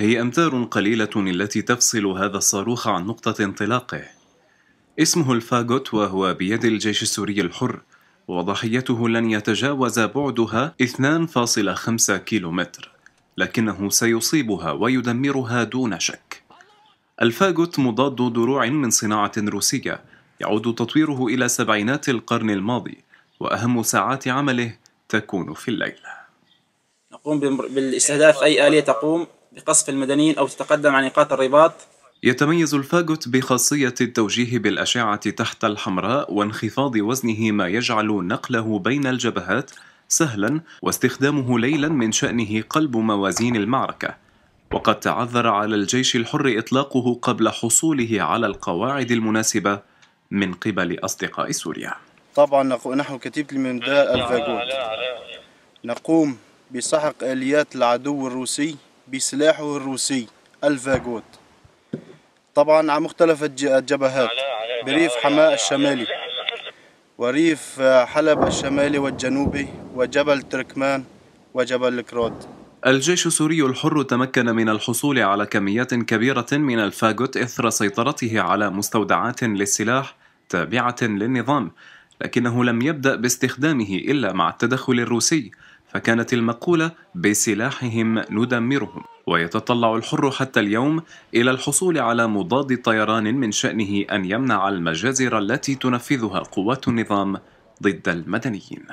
هي أمتار قليلة التي تفصل هذا الصاروخ عن نقطة انطلاقه. اسمه الفاغوت وهو بيد الجيش السوري الحر، وضحيته لن يتجاوز بعدها 2.5 كيلومتر، لكنه سيصيبها ويدمرها دون شك. الفاغوت مضاد دروع من صناعة روسية، يعود تطويره إلى سبعينات القرن الماضي، وأهم ساعات عمله تكون في الليل. نقوم بالاستهداف أي آلية تقوم لقصف المدنيين أو تتقدم عن نقاط الرباط يتميز الفاجوت بخاصية التوجيه بالأشعة تحت الحمراء وانخفاض وزنه ما يجعل نقله بين الجبهات سهلا واستخدامه ليلا من شأنه قلب موازين المعركة وقد تعذر على الجيش الحر إطلاقه قبل حصوله على القواعد المناسبة من قبل أصدقاء سوريا طبعا نحن كتيبة الممداء الفاجوت نقوم بسحق آليات العدو الروسي بسلاحه الروسي الفاغوت طبعا على مختلف الجبهات بريف حماة الشمالي وريف حلب الشمالي والجنوبي وجبل تركمان وجبل الكراد الجيش السوري الحر تمكن من الحصول على كميات كبيرة من الفاغوت إثر سيطرته على مستودعات للسلاح تابعة للنظام لكنه لم يبدأ باستخدامه إلا مع التدخل الروسي فكانت المقولة بسلاحهم ندمرهم ويتطلع الحر حتى اليوم إلى الحصول على مضاد طيران من شأنه أن يمنع المجازر التي تنفذها قوات النظام ضد المدنيين